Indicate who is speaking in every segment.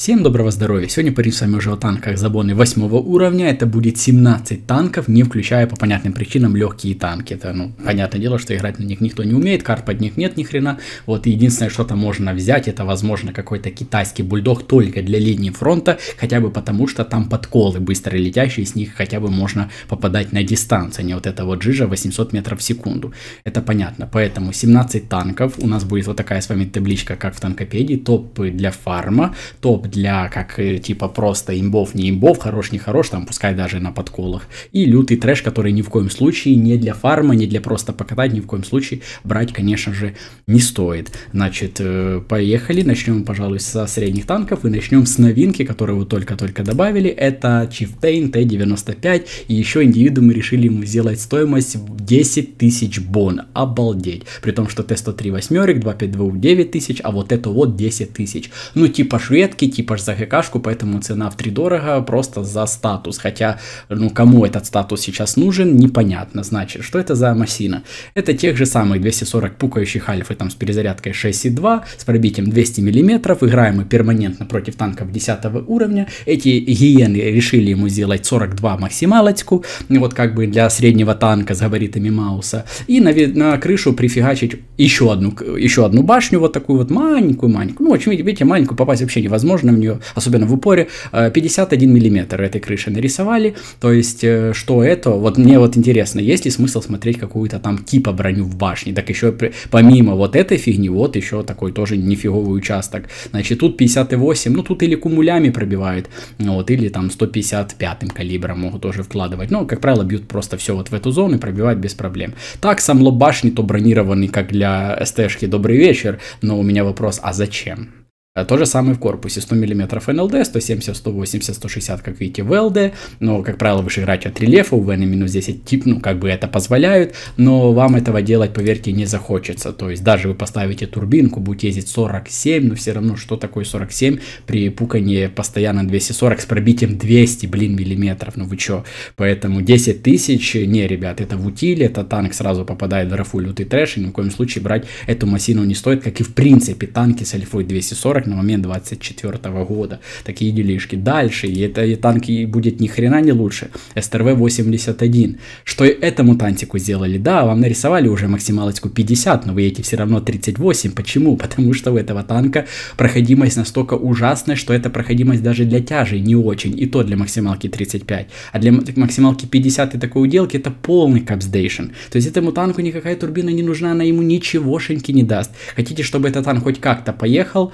Speaker 1: Всем доброго здоровья! Сегодня поговорим с вами уже о танках забоны 8 уровня. Это будет 17 танков, не включая по понятным причинам легкие танки. Это, ну, понятное дело, что играть на них никто не умеет, карт под них нет ни хрена. Вот единственное, что то можно взять, это, возможно, какой-то китайский бульдог только для линии фронта, хотя бы потому, что там подколы быстро летящие, с них хотя бы можно попадать на дистанцию, а не вот это вот жижа 800 метров в секунду. Это понятно. Поэтому 17 танков. У нас будет вот такая с вами табличка, как в танкопедии. Топы для фарма, топ для как э, типа просто имбов, не имбов, хорош, не хорош, там пускай даже на подколах. И лютый трэш, который ни в коем случае не для фарма, не для просто покатать, ни в коем случае брать, конечно же, не стоит. Значит, э, поехали, начнем, пожалуй, со средних танков и начнем с новинки, которую вы только-только добавили. Это Chieftain T95 и еще индивидуумы решили ему сделать стоимость 10 тысяч бон. Обалдеть. При том, что Т-103 восьмерик, 252 9 тысяч, а вот это вот 10 тысяч. Ну типа шведки, экипаж за ГКшку, поэтому цена в три дорого просто за статус. Хотя, ну, кому этот статус сейчас нужен, непонятно. Значит, что это за Массина? Это тех же самых 240 пукающих альфы, там, с перезарядкой 6,2, с пробитием 200 мм. Играем мы перманентно против танков 10 уровня. Эти гиены решили ему сделать 42 максималочку, вот как бы для среднего танка с габаритами Мауса. И на, на крышу прифигачить еще одну, еще одну башню, вот такую вот маленькую-маленькую. Ну, очень, видите, маленькую попасть вообще невозможно обязательно нее, особенно в упоре, 51 э, миллиметр этой крыши нарисовали, то есть э, что это, вот мне вот интересно, есть ли смысл смотреть какую-то там типа броню в башне, так еще помимо вот этой фигни, вот еще такой тоже нифиговый участок, значит тут 58, ну тут или кумулями пробивают, вот, или там 155 калибром могут тоже вкладывать, но, как правило, бьют просто все вот в эту зону и пробивают без проблем. Так, сам лоб башни то бронированный, как для СТшки «Добрый вечер», но у меня вопрос, а зачем? Э, то же самое в корпусе. 100 мм НЛД, 170, 180, 160, как видите, в ЛД. Но, как правило, вы же от рельефа, у N минус 10 тип, ну, как бы это позволяют. Но вам этого делать, поверьте, не захочется. То есть, даже вы поставите турбинку, будет ездить 47, но все равно, что такое 47 при пукании постоянно 240 с пробитием 200, блин, миллиметров. Ну, вы чё? Поэтому 10 тысяч, не, ребят, это в утиле, это танк сразу попадает в рафу лютый трэш, и ни в коем случае брать эту массину не стоит, как и в принципе танки с альфой 240 на момент 24 года. Такие делишки. Дальше, и это и танки будет ни хрена не лучше. СТРВ-81. Что и этому тантику сделали? Да, вам нарисовали уже максималочку 50, но вы едете все равно 38. Почему? Потому что у этого танка проходимость настолько ужасная, что эта проходимость даже для тяжей не очень. И то для максималки 35. А для максималки 50 и такой уделки это полный капсдейшн. То есть этому танку никакая турбина не нужна, она ему ничегошеньки не даст. Хотите, чтобы этот танк хоть как-то поехал,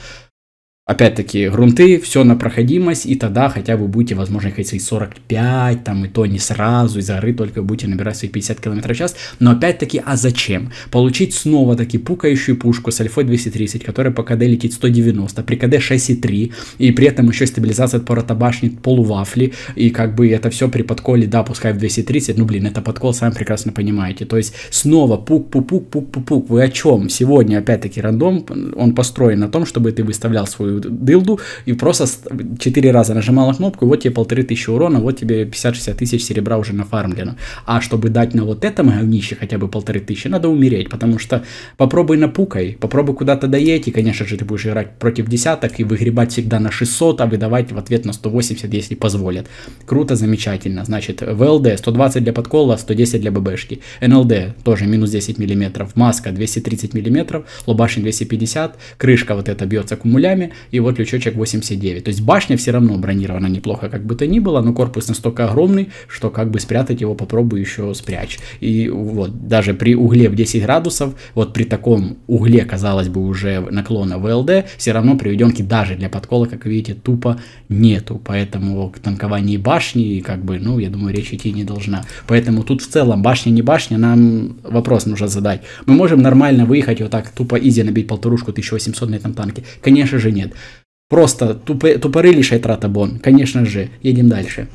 Speaker 1: опять-таки, грунты, все на проходимость, и тогда хотя бы будете, возможно, хотя и 45, там, и то не сразу, из горы только будете набирать свои 50 км в час, но опять-таки, а зачем? Получить снова-таки пукающую пушку с альфой 230, которая по КД летит 190, при КД 6,3, и при этом еще стабилизация от порота башни полувафли, и как бы это все при подколе, да, пускай в 230, ну, блин, это подкол, сами прекрасно понимаете, то есть снова пук-пук-пук-пук-пук, вы о чем? Сегодня, опять-таки, рандом, он построен на том, чтобы ты выставлял свою такую дылду и просто 4 раза нажимала кнопку, вот тебе полторы тысячи урона, вот тебе 50-60 тысяч серебра уже нафармлено. А чтобы дать на вот этом говнище хотя бы полторы тысячи, надо умереть, потому что попробуй напукай, попробуй куда-то доедь, и, конечно же, ты будешь играть против десяток и выгребать всегда на 600, а выдавать в ответ на 180, если позволят. Круто, замечательно. Значит, ВЛД 120 для подкола, 110 для ББшки. НЛД тоже минус 10 мм. Маска 230 мм, лобашин 250, крышка вот эта бьется кумулями, и вот лючочек 89. То есть башня все равно бронирована неплохо, как бы то ни было, но корпус настолько огромный, что как бы спрятать его попробую еще спрячь. И вот даже при угле в 10 градусов, вот при таком угле, казалось бы, уже наклона ВЛД, все равно приведенки даже для подкола, как видите, тупо нету. Поэтому к танкованию башни, как бы, ну, я думаю, речь идти не должна. Поэтому тут в целом башня не башня, нам вопрос нужно задать. Мы можем нормально выехать вот так тупо изи набить полторушку 1800 на этом танке? Конечно же нет. Просто тупо, тупорылейшая трата бон. Конечно же, едем дальше.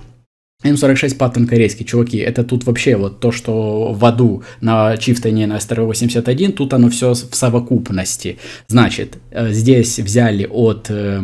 Speaker 1: М46 паттон корейский, чуваки, это тут вообще вот то, что в аду на чифтоне а на СТР-81, тут оно все в совокупности. Значит, э, здесь взяли от э,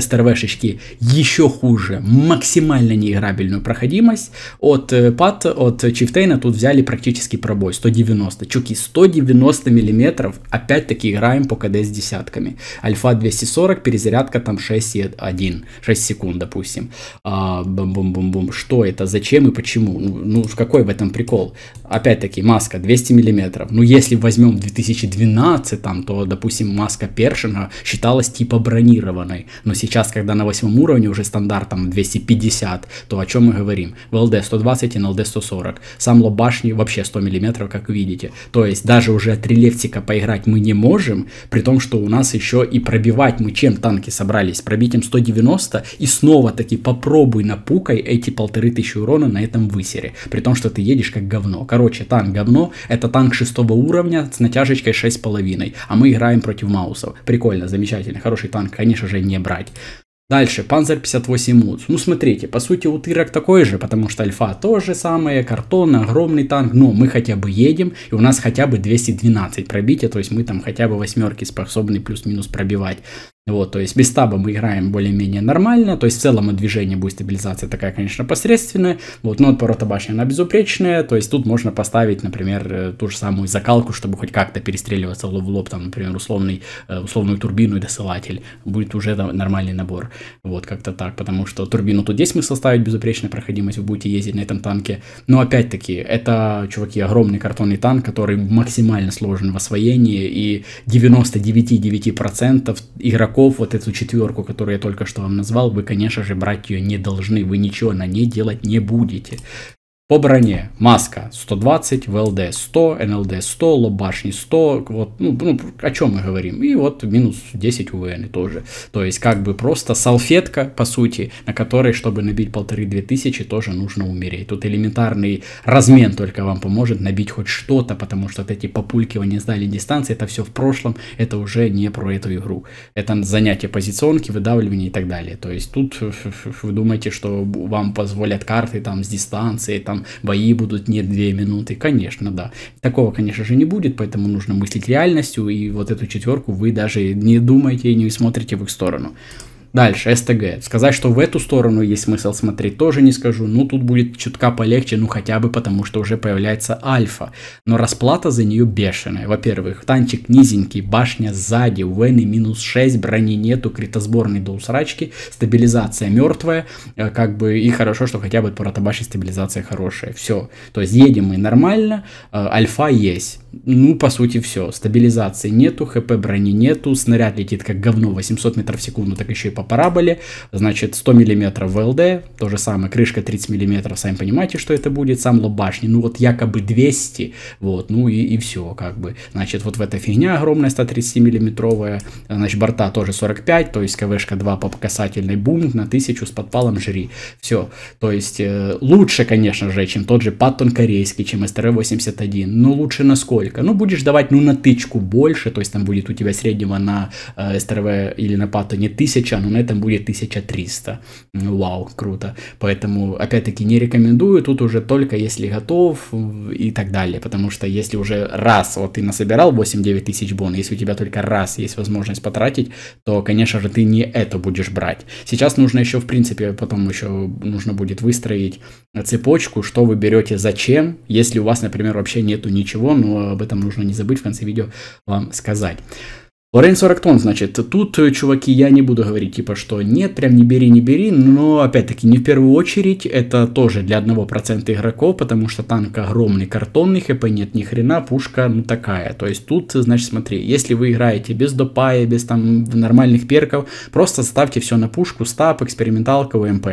Speaker 1: СТРВшечки еще хуже, максимально неиграбельную проходимость, от э, пат, от чифтейна тут взяли практически пробой, 190, чуваки, 190 миллиметров, опять-таки играем по КД с десятками, альфа 240, перезарядка там 6,1, 6 секунд, допустим, а, бум-бум-бум-бум, что это, зачем и почему. Ну, ну какой в этом прикол? Опять-таки, маска 200 мм. Ну, если возьмем 2012, там, то, допустим, маска Першинга считалась типа бронированной. Но сейчас, когда на восьмом уровне уже стандартом 250, то о чем мы говорим? ВЛД 120 и НЛД 140. Сам лоб башни вообще 100 мм, как видите. То есть даже уже от релефтика поиграть мы не можем, при том, что у нас еще и пробивать мы чем танки собрались? Пробить им 190 и снова таки попробуй напукай эти полтора полторы тысячи урона на этом высере, при том, что ты едешь как говно. Короче, танк говно, это танк шестого уровня с натяжечкой шесть половиной, а мы играем против маусов. Прикольно, замечательно, хороший танк, конечно же, не брать. Дальше, Panzer 58 Муц. Ну смотрите, по сути у Тырок такой же, потому что Альфа то же самое, картон, огромный танк, но мы хотя бы едем, и у нас хотя бы 212 пробития, то есть мы там хотя бы восьмерки способны плюс-минус пробивать. Вот, то есть без таба мы играем более-менее нормально, то есть в целом движение будет стабилизация такая, конечно, посредственная, вот, но отпора табачная она безупречная, то есть тут можно поставить, например, э, ту же самую закалку, чтобы хоть как-то перестреливаться в лоб, там, например, условный, э, условную турбину и досылатель, будет уже там нормальный набор, вот, как-то так, потому что турбину тут есть смысл ставить, безупречная проходимость, вы будете ездить на этом танке, но опять-таки, это, чуваки, огромный картонный танк, который максимально сложен в освоении, и 99,9% игроков игроков, вот эту четверку, которую я только что вам назвал, вы, конечно же, брать ее не должны, вы ничего на ней делать не будете. По броне маска 120, ВЛД 100, НЛД 100, лоб башни 100, вот, ну, ну, о чем мы говорим. И вот минус 10 УВН тоже. То есть как бы просто салфетка, по сути, на которой, чтобы набить полторы-две тысячи, тоже нужно умереть. Тут элементарный размен только вам поможет набить хоть что-то, потому что вот эти популькивания сдали дистанции, это все в прошлом, это уже не про эту игру. Это занятие позиционки, выдавливание и так далее. То есть тут вы думаете, что вам позволят карты там с дистанции, там там бои будут не две минуты, конечно, да. Такого, конечно же, не будет, поэтому нужно мыслить реальностью, и вот эту четверку вы даже не думаете и не смотрите в их сторону. Дальше, СТГ. Сказать, что в эту сторону есть смысл смотреть, тоже не скажу. Ну, тут будет чутка полегче, ну, хотя бы потому, что уже появляется альфа. Но расплата за нее бешеная. Во-первых, танчик низенький, башня сзади, у Вены минус 6, брони нету, критосборный до усрачки, стабилизация мертвая, э, как бы, и хорошо, что хотя бы по ротабаше стабилизация хорошая. Все. То есть едем мы нормально, э, альфа есть ну, по сути, все. Стабилизации нету, хп брони нету, снаряд летит как говно 800 метров в секунду, так еще и по параболе. Значит, 100 миллиметров ВЛД, то же самое, крышка 30 миллиметров, сами понимаете, что это будет, сам лоб башни, ну, вот якобы 200, вот, ну, и, и все, как бы. Значит, вот в эта фигня огромная 130 миллиметровая, значит, борта тоже 45, то есть КВшка 2 по касательной бум на 1000 с подпалом жри. Все, то есть э, лучше, конечно же, чем тот же Паттон корейский, чем СТР-81, но лучше насколько? сколько. Ну, будешь давать, ну, на тычку больше, то есть там будет у тебя среднего на э, СТРВ или на пату не 1000, но на этом будет 1300. Ну, вау, круто. Поэтому, опять-таки, не рекомендую, тут уже только если готов э, и так далее, потому что если уже раз, вот ты насобирал 8-9 тысяч бон, если у тебя только раз есть возможность потратить, то, конечно же, ты не это будешь брать. Сейчас нужно еще, в принципе, потом еще нужно будет выстроить цепочку, что вы берете зачем, если у вас, например, вообще нету ничего, но об этом нужно не забыть в конце видео вам сказать. Лорен 40 тонн, значит, тут, э, чуваки, я не буду говорить, типа, что нет, прям не бери, не бери, но, опять-таки, не в первую очередь, это тоже для 1% игроков, потому что танк огромный, картонный, хп нет ни хрена, пушка, ну, такая, то есть тут, значит, смотри, если вы играете без допая, без там нормальных перков, просто ставьте все на пушку, стаб, эксперименталка, ВМП.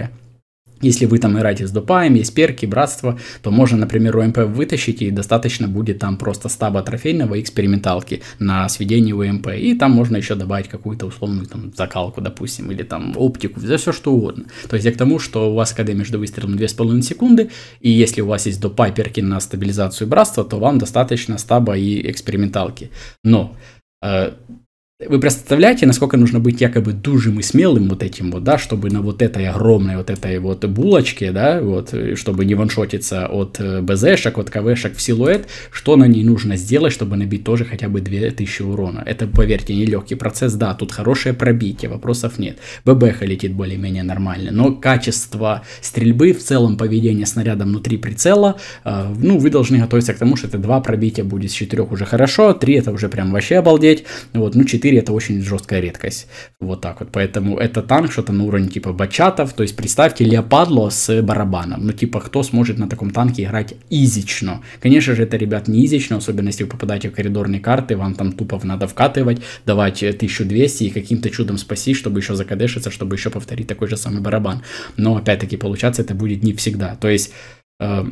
Speaker 1: Если вы там играете с дупаем, есть перки, братство, то можно, например, УМП вытащить и достаточно будет там просто стаба трофейного и эксперименталки на сведении УМП. И там можно еще добавить какую-то условную там закалку, допустим, или там оптику, за все что угодно. То есть я к тому, что у вас КД между выстрелом 2,5 секунды, и если у вас есть дупай, перки на стабилизацию братства, то вам достаточно стаба и эксперименталки. Но э, вы представляете, насколько нужно быть якобы дужим и смелым вот этим вот, да, чтобы на вот этой огромной вот этой вот булочке, да, вот, э, чтобы не ваншотиться от э, БЗшек, от КВшек в силуэт, что на ней нужно сделать, чтобы набить тоже хотя бы 2000 урона. Это, поверьте, нелегкий процесс, да, тут хорошее пробитие, вопросов нет. ББХ летит более-менее нормально, но качество стрельбы, в целом поведение снаряда внутри прицела, э, ну, вы должны готовиться к тому, что это два пробития будет с четырех уже хорошо, три это уже прям вообще обалдеть, вот, ну, четыре 4 это очень жесткая редкость. Вот так вот. Поэтому это танк что-то на уровне типа бачатов. То есть представьте Леопадло с барабаном. Ну типа кто сможет на таком танке играть изично? Конечно же это, ребят, не изично, особенно если вы попадаете в коридорные карты, вам там тупо надо вкатывать, давать 1200 э, и каким-то чудом спасти, чтобы еще закадешиться, чтобы еще повторить такой же самый барабан. Но опять-таки получаться это будет не всегда. То есть э,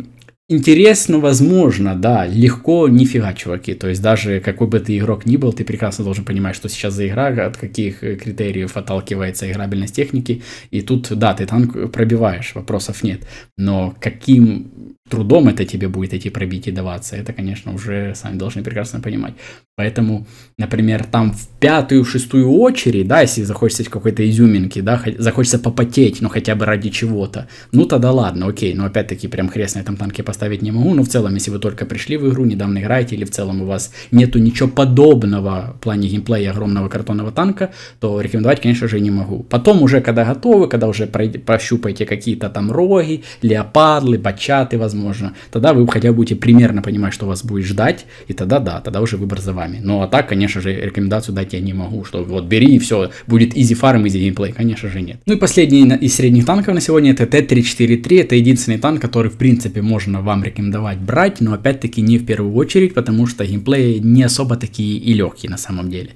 Speaker 1: Интересно, возможно, да, легко нифига, чуваки. То есть даже какой бы ты игрок ни был, ты прекрасно должен понимать, что сейчас за игра, от каких э, критериев отталкивается играбельность техники. И тут, да, ты танк пробиваешь, вопросов нет. Но каким трудом это тебе будет эти пробития даваться. Это, конечно, уже сами должны прекрасно понимать. Поэтому, например, там в пятую, шестую очередь, да, если захочется какой-то изюминки, да, захочется попотеть, ну хотя бы ради чего-то, ну тогда ладно, окей, но опять-таки прям хрест на этом танке поставить не могу, но в целом, если вы только пришли в игру, недавно играете, или в целом у вас нету ничего подобного в плане геймплея огромного картонного танка, то рекомендовать, конечно же, не могу. Потом уже, когда готовы, когда уже прощупаете какие-то там роги, леопардлы, бачаты, возможно, возможно, тогда вы хотя бы будете примерно понимать, что вас будет ждать, и тогда да, тогда уже выбор за вами. Ну а так, конечно же, рекомендацию дать я не могу, что вот бери и все, будет easy farm, easy gameplay, конечно же нет. Ну и последний из средних танков на сегодня это Т-343, это единственный танк, который в принципе можно вам рекомендовать брать, но опять-таки не в первую очередь, потому что геймплей не особо такие и легкие на самом деле.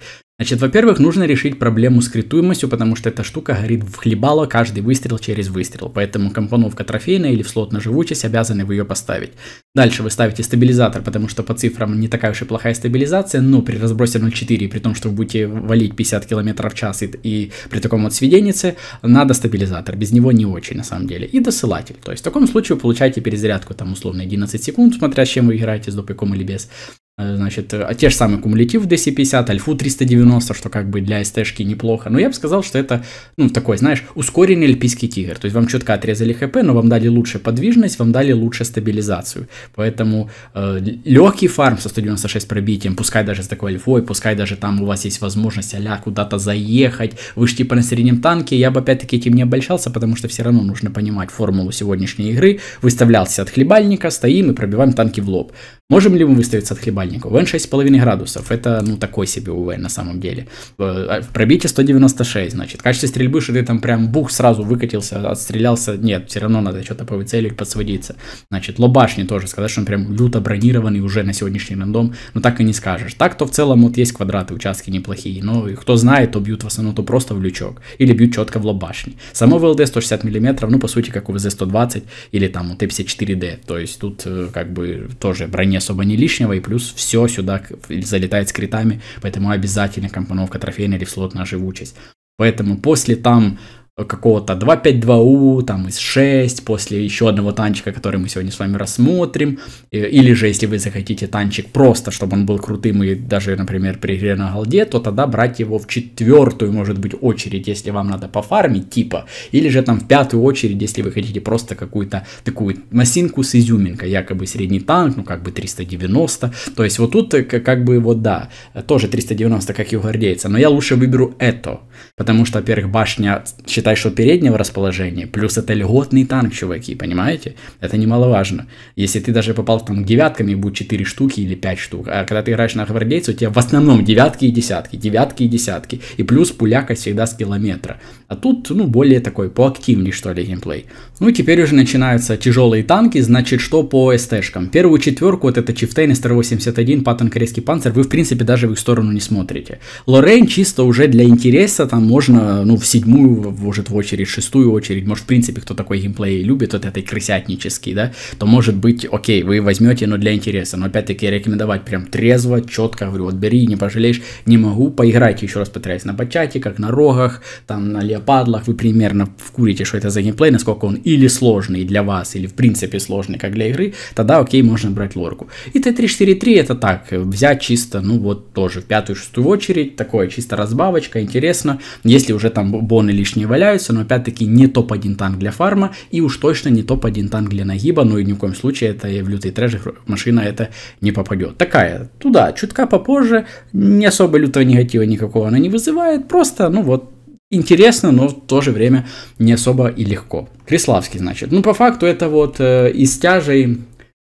Speaker 1: Значит, во-первых, нужно решить проблему с критуемостью, потому что эта штука горит в хлебало каждый выстрел через выстрел, поэтому компоновка трофейная или в слот на живучесть обязаны вы ее поставить. Дальше вы ставите стабилизатор, потому что по цифрам не такая уж и плохая стабилизация, но при разбросе 0.4, при том, что вы будете валить 50 км в час и, и при таком вот сведенице, надо стабилизатор, без него не очень на самом деле, и досылатель. То есть в таком случае вы получаете перезарядку там условно 11 секунд, смотря с чем вы играете, с допиком или без. Э, значит, э, те же самые кумулятив DC50, альфу 390, что как бы для СТшки неплохо. Но я бы сказал, что это, ну, такой, знаешь, ускоренный альпийский тигр. То есть вам четко отрезали ХП, но вам дали лучшую подвижность, вам дали лучшую стабилизацию. Поэтому э, легкий фарм со 196 пробитием, пускай даже с такой альфой, пускай даже там у вас есть возможность а куда-то заехать, вы же типа на среднем танке, я бы опять-таки этим не обольщался, потому что все равно нужно понимать формулу сегодняшней игры. Выставлялся от хлебальника, стоим и пробиваем танки в лоб. Можем ли мы выставиться от хлебальника? УВН 6,5 градусов. Это, ну, такой себе УВН на самом деле. Э, а, Пробитие 196, значит. Качество стрельбы, что ты там прям бух сразу выкатился, отстрелялся. Нет, все равно надо что-то по повыцелить, подсводиться. Значит, лобашни тоже. Сказать, что он прям люто бронированный уже на сегодняшний рандом, Но так и не скажешь. Так, то в целом вот есть квадраты, участки неплохие. Но кто знает, то бьют в основном то просто в лючок. Или бьют четко в лобашни. Само ВЛД 160 мм, ну, по сути, как у ВЗ-120 или там у т 54 Д. То есть тут э, как бы тоже брони не особо не лишнего, и плюс все сюда залетает с критами, поэтому обязательно компоновка трофейная или слот на живучесть. Поэтому после там какого-то 252 у там из 6, после еще одного танчика, который мы сегодня с вами рассмотрим, э, или же если вы захотите танчик просто, чтобы он был крутым и даже, например, при игре на голде, то тогда брать его в четвертую, может быть, очередь, если вам надо пофармить, типа, или же там в пятую очередь, если вы хотите просто какую-то такую масинку с изюминкой, якобы средний танк, ну как бы 390, то есть вот тут э, как бы вот да, тоже 390, как и у гвардейца, но я лучше выберу это, Потому что, во-первых, башня, считай, что переднего расположения, плюс это льготный танк, чуваки, понимаете? Это немаловажно. Если ты даже попал там девятками, будет 4 штуки или 5 штук, а когда ты играешь на гвардейце, у тебя в основном девятки и десятки, девятки и десятки, и плюс пуляка всегда с километра. А тут, ну, более такой, поактивней, что ли, геймплей. Ну, теперь уже начинаются тяжелые танки, значит, что по СТшкам. Первую четверку, вот это Чифтейн, СТР-81, Паттон, Корейский панцер. вы, в принципе, даже в их сторону не смотрите. Лорейн чисто уже для интереса, там, можно, ну, в седьмую, может, в очередь, шестую очередь, может, в принципе, кто такой геймплей любит, вот этой крысятнический, да, то, может быть, окей, вы возьмете, но для интереса, но, опять-таки, рекомендовать прям трезво, четко, говорю, вот бери, не пожалеешь, не могу, поиграть еще раз повторяюсь, на бачате, как на рогах, там, на леопадлах, вы примерно вкурите, что это за геймплей, насколько он или сложный для вас, или, в принципе, сложный, как для игры, тогда, окей, можно брать лорку. И Т343 это так, взять чисто, ну, вот тоже в пятую-шестую очередь, такое чисто разбавочка, интересно, если уже там боны лишние валяются, но опять-таки не топ-1 танк для фарма и уж точно не топ-1 танк для нагиба, но ну и ни в коем случае это в лютый трэш машина это не попадет. Такая, туда, чутка попозже, не особо лютого негатива никакого она не вызывает, просто, ну вот, интересно, но в то же время не особо и легко. Криславский, значит. Ну, по факту это вот э, из тяжей,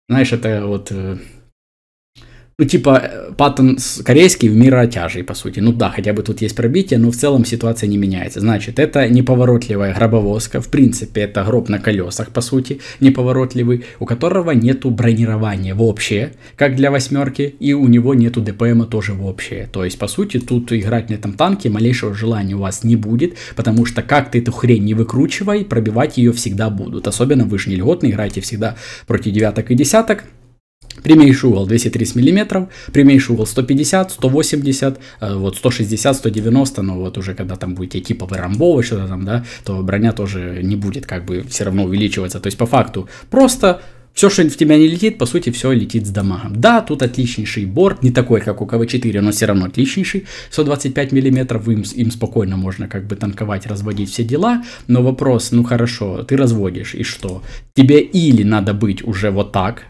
Speaker 1: знаешь, это вот... Э, ну, типа, э, паттон корейский в миротяжей, по сути. Ну да, хотя бы тут есть пробитие, но в целом ситуация не меняется. Значит, это неповоротливая гробовозка, в принципе, это гроб на колесах, по сути, неповоротливый, у которого нету бронирования вообще, как для восьмерки, и у него нету ДПМа тоже вообще. То есть, по сути, тут играть на этом танке малейшего желания у вас не будет, потому что как ты эту хрень не выкручивай, пробивать ее всегда будут. Особенно вы же не льготно играете всегда против девяток и десяток, Прямейший угол 230 мм, прямейший угол 150, 180, э, вот 160, 190, но вот уже когда там будете типа вы что-то там, да, то броня тоже не будет как бы все равно увеличиваться. То есть по факту просто все, что в тебя не летит, по сути, все летит с дамагом. Да, тут отличнейший борт, не такой, как у КВ-4, но все равно отличнейший. 125 мм, им, им спокойно можно как бы танковать, разводить все дела. Но вопрос, ну хорошо, ты разводишь, и что? Тебе или надо быть уже вот так,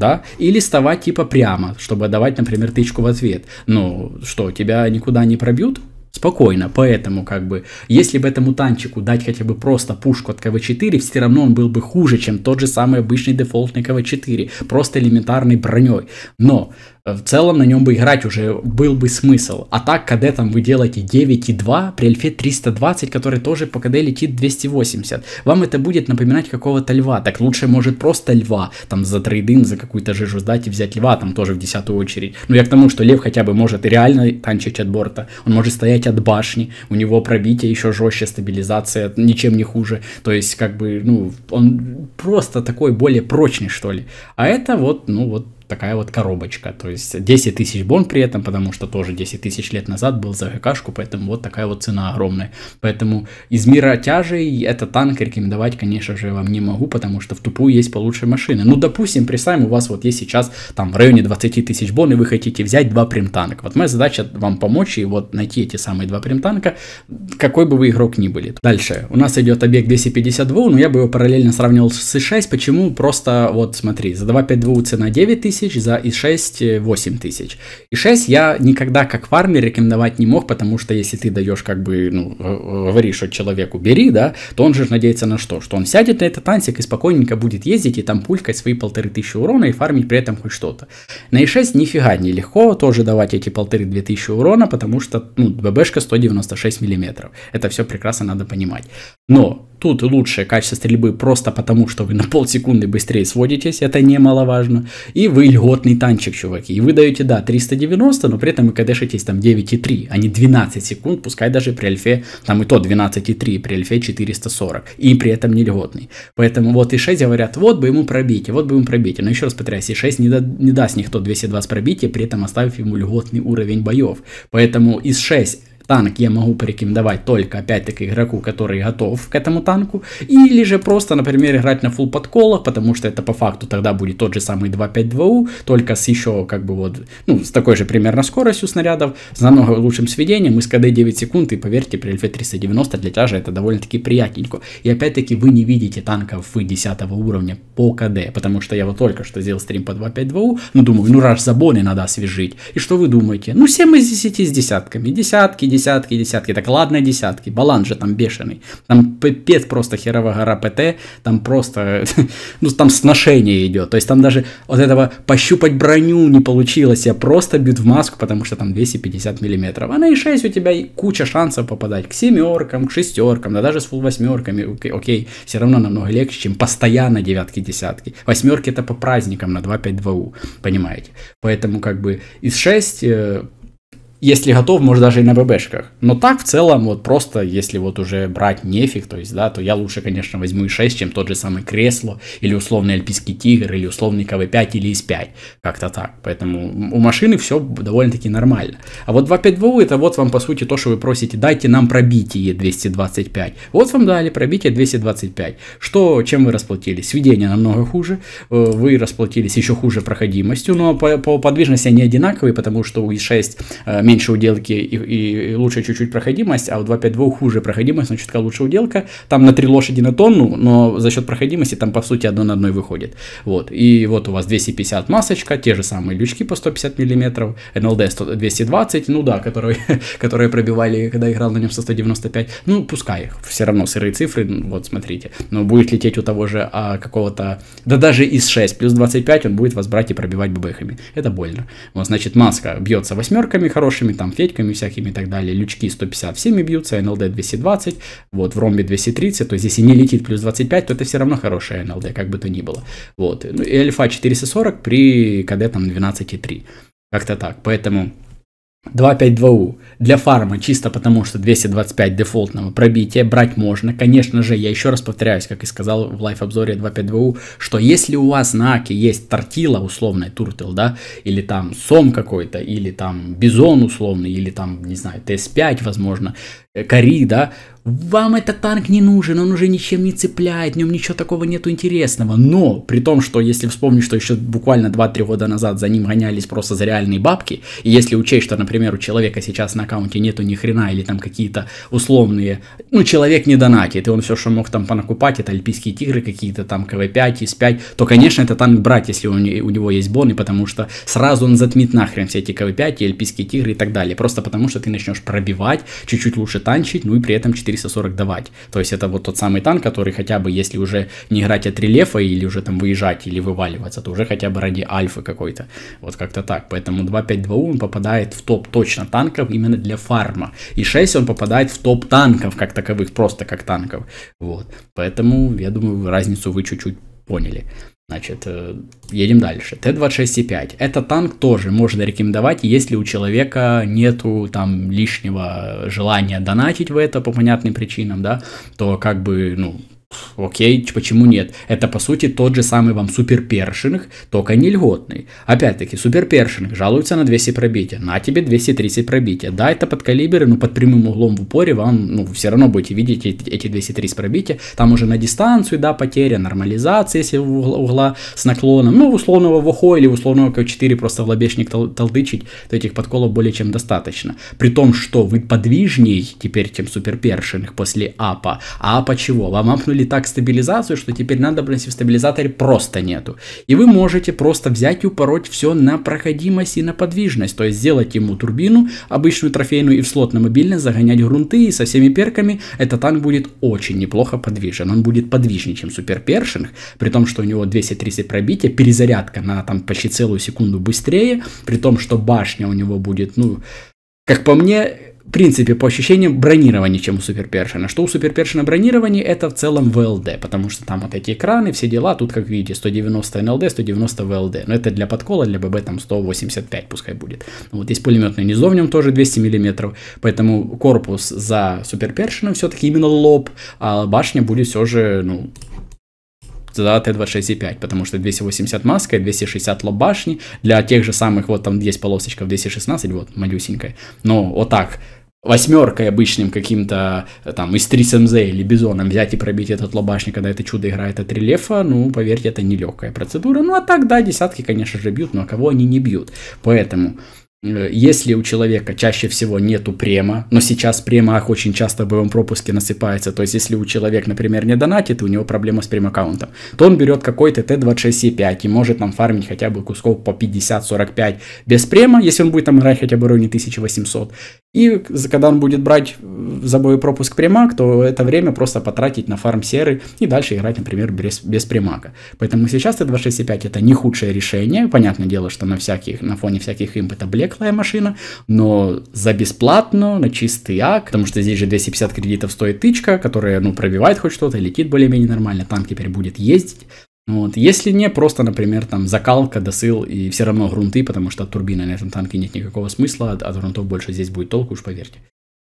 Speaker 1: да, и листовать типа прямо, чтобы давать, например, тычку в ответ. Ну, что, тебя никуда не пробьют? Спокойно, поэтому как бы, если бы этому танчику дать хотя бы просто пушку от КВ-4, все равно он был бы хуже, чем тот же самый обычный дефолтный КВ-4, просто элементарной броней. Но в целом на нем бы играть уже был бы смысл. А так кадетом вы делаете 9,2 при альфе 320, который тоже по кд летит 280. Вам это будет напоминать какого-то льва. Так лучше может просто льва там за трейдинг, за какую-то жижу сдать и взять льва там тоже в десятую очередь. Но ну, я к тому, что лев хотя бы может реально танчить от борта. Он может стоять от башни, у него пробитие еще жестче, стабилизация ничем не хуже. То есть как бы, ну, он просто такой более прочный что ли. А это вот, ну вот такая вот коробочка. То есть 10 тысяч бон при этом, потому что тоже 10 тысяч лет назад был за ГКшку, поэтому вот такая вот цена огромная. Поэтому из мира тяжей этот танк рекомендовать, конечно же, вам не могу, потому что в тупую есть получше машины. Ну, допустим, представим, у вас вот есть сейчас там в районе 20 тысяч бон, и вы хотите взять два прем танка. Вот моя задача вам помочь и вот найти эти самые два прем танка, какой бы вы игрок ни были. Дальше. У нас идет объект 252, но я бы его параллельно сравнивал с с 6 Почему? Просто вот смотри, за 252 цена 9 тысяч, тысяч за И6 8 э, тысяч. И6 я никогда как фармер рекомендовать не мог, потому что если ты даешь как бы, ну, э, говоришь что человеку бери, да, то он же надеется на что? Что он сядет на этот ансик и спокойненько будет ездить и там пулькать свои полторы тысячи урона и фармить при этом хоть что-то. На И6 нифига не легко тоже давать эти полторы-две тысячи урона, потому что, ну, ББшка 196 миллиметров. Это все прекрасно надо понимать. Но Тут лучшее качество стрельбы просто потому, что вы на полсекунды быстрее сводитесь, это немаловажно. И вы льготный танчик, чуваки. И вы даете, да, 390, но при этом вы кадешитесь там 9,3, а не 12 секунд, пускай даже при альфе, там и то 12,3, при альфе 440. И при этом не льготный. Поэтому вот и 6 говорят, вот бы ему пробитие, вот бы ему пробить. Но еще раз повторяюсь, и 6 не, да, не даст никто 220 пробития, при этом оставив ему льготный уровень боев. Поэтому из 6 танк я могу порекомендовать только, опять-таки, игроку, который готов к этому танку, или же просто, например, играть на фул подколах, потому что это по факту тогда будет тот же самый 252 у только с еще, как бы вот, ну, с такой же примерно скоростью снарядов, с намного лучшим сведением и с КД 9 секунд, и поверьте, при Альфе 390 для тяжа это довольно-таки приятненько. И опять-таки, вы не видите танков 10 уровня по КД, потому что я вот только что сделал стрим по 252 у ну, думаю, ну, раз забоны надо освежить. И что вы думаете? Ну, 7 из 10 с десятками, десятки, десятки, десятки, десятки. Так ладно десятки, баланс же там бешеный. Там пипец просто херова гора ПТ, там просто, ну там сношение идет. То есть там даже вот этого пощупать броню не получилось. Я просто бьют в маску, потому что там 250 миллиметров. А на E6 у тебя куча шансов попадать к семеркам, к шестеркам, да даже с фул восьмерками, окей, окей, все равно намного легче, чем постоянно девятки, десятки. Восьмерки это по праздникам на 2-5-2У, понимаете? Поэтому как бы из 6 если готов, может даже и на ББшках. Но так в целом, вот просто, если вот уже брать нефиг, то есть, да, то я лучше, конечно, возьму и 6, чем тот же самый кресло, или условный альпийский тигр, или условный КВ-5, или ИС-5, как-то так. Поэтому у машины все довольно-таки нормально. А вот 252 это вот вам, по сути, то, что вы просите, дайте нам пробитие 225. Вот вам дали пробитие 225. Что, чем вы расплатились? Сведение намного хуже, э, вы расплатились еще хуже проходимостью, но по, по подвижности они одинаковые, потому что у и 6 меньше уделки и, и, лучше чуть-чуть проходимость, а у 2.5.2 хуже проходимость, но чутка лучше уделка. Там на 3 лошади на тонну, но за счет проходимости там по сути одно на одной выходит. Вот. И вот у вас 250 масочка, те же самые лючки по 150 миллиметров, NLD 100, 220, ну да, которые, которые пробивали, когда играл на нем со 195. Ну, пускай, все равно сырые цифры, ну, вот смотрите. Но будет лететь у того же а, какого-то, да даже из 6 плюс 25 он будет вас брать и пробивать ббхами. Это больно. Вот, значит, маска бьется восьмерками, хорошая хорошими там федьками всякими и так далее. Лючки 157 бьются, НЛД 220, вот в ромбе 230, то есть если не летит плюс 25, то это все равно хорошая НЛД, как бы то ни было. Вот, ну и альфа 440 при кадетом 12,3, как-то так, поэтому... 252U для фарма чисто потому, что 225 дефолтного пробития брать можно. Конечно же, я еще раз повторяюсь, как и сказал в лайф-обзоре 252U, что если у вас на Аке есть тортила условная, туртел, да, или там сом какой-то, или там бизон условный, или там, не знаю, ТС-5, возможно, Э, кори, да, вам этот танк не нужен, он уже ничем не цепляет, в нем ничего такого нету интересного. Но, при том, что если вспомнить, что еще буквально 2-3 года назад за ним гонялись просто за реальные бабки, и если учесть, что, например, у человека сейчас на аккаунте нету ни хрена или там какие-то условные, ну, человек не донатит, и он все, что мог там понакупать, это альпийские тигры какие-то там КВ-5, ИС-5, то, конечно, этот танк брать, если у, у него есть боны, потому что сразу он затмит нахрен все эти КВ-5 и альпийские тигры и так далее, просто потому что ты начнешь пробивать чуть-чуть лучше танчить, ну и при этом 440 давать. То есть это вот тот самый танк, который хотя бы, если уже не играть от рельефа или уже там выезжать или вываливаться, то уже хотя бы ради альфы какой-то. Вот как-то так. Поэтому 2.5.2 он попадает в топ точно танков именно для фарма. И 6 он попадает в топ танков как таковых, просто как танков. Вот. Поэтому, я думаю, разницу вы чуть-чуть поняли. Значит, э, едем дальше. Т-26Е5. Это танк тоже можно рекомендовать, если у человека нету там лишнего желания донатить в это по понятным причинам, да, то как бы, ну, окей, почему нет? Это по сути тот же самый вам суперпершинг, только не льготный. Опять-таки, суперпершинг жалуется на 200 пробития, на тебе 230 пробития. Да, это под калибры, но под прямым углом в упоре вам ну, все равно будете видеть эти, эти 230 пробития. Там уже на дистанцию, да, потеря, нормализация, если угла, угла с наклоном, ну, условного вохо или условного к 4 просто в лобешник тол- толдычить, то этих подколов более чем достаточно. При том, что вы подвижней теперь, чем суперпершинг после апа. А апа чего? Вам апнули обнулили так стабилизацию, что теперь надобности в стабилизаторе просто нету. И вы можете просто взять и упороть все на проходимость и на подвижность, то есть сделать ему турбину, обычную трофейную и в слот на мобильность, загонять грунты и со всеми перками этот танк будет очень неплохо подвижен. Он будет подвижнее, чем супер першинг, при том, что у него 230 пробития, перезарядка на там почти целую секунду быстрее, при том, что башня у него будет, ну, как по мне, в принципе, по ощущениям, бронирование, чем у суперпершина. Что у суперпершина бронирование, это в целом ВЛД, потому что там вот эти экраны, все дела, тут, как видите, 190 НЛД, 190 ВЛД. Но это для подкола, для ББ там 185 пускай будет. Ну вот есть пулеметное низо в нем тоже 200 мм, поэтому корпус за суперпершином все-таки именно лоб, а башня будет все же, ну, за Т-26,5, потому что 280 маска и 260 лоб башни для тех же самых, вот там есть полосочка в 216, вот, малюсенькая, но вот так, восьмеркой обычным каким-то э, там из 3 СМЗ или бизоном взять и пробить этот лобашник, когда это чудо играет от рельефа, ну, поверьте, это нелегкая процедура. Ну, а так, да, десятки, конечно же, бьют, но кого они не бьют. Поэтому Э, если у человека чаще всего нету према, но сейчас према очень часто в боевом пропуске насыпается, то есть если у человека, например, не донатит, у него проблема с прем-аккаунтом, то он берет какой-то Т26Е5 и может там фармить хотя бы кусков по 50-45 без према, если он будет там играть хотя бы уровне 1800. И когда он будет брать э, за пропуск премак, то это время просто потратить на фарм серы и дальше играть, например, без, без премака. Поэтому сейчас Т26Е5 это не худшее решение, понятное дело, что на всяких, на фоне всяких имп клая машина, но за бесплатно, на чистый ак, потому что здесь же 250 кредитов стоит тычка, которая, ну, пробивает хоть что-то, летит более-менее нормально, танк теперь будет ездить. Вот. Если не, просто, например, там закалка, досыл и все равно грунты, потому что от турбины на этом танке нет никакого смысла, а от грунтов больше здесь будет толку, уж поверьте.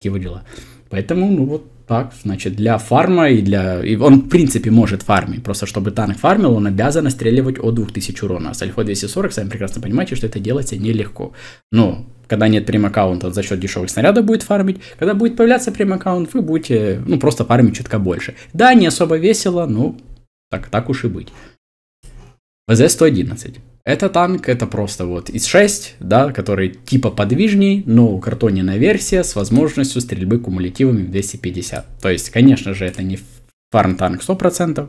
Speaker 1: Его дела. Поэтому, ну вот так, значит, для фарма и для... И он, в принципе, может фармить. Просто, чтобы танк фармил, он обязан отстреливать от 2000 урона. А с альфой 240, сами прекрасно понимаете, что это делается нелегко. Но когда нет прем-аккаунта, за счет дешевых снарядов будет фармить. Когда будет появляться прем-аккаунт, вы будете, ну, просто фармить чутка больше. Да, не особо весело, но так, так уж и быть. ВЗ-111. Это танк, это просто вот из 6 да, который типа подвижней, но картонная версия с возможностью стрельбы кумулятивами в 250. То есть, конечно же, это не фарм-танк 100%,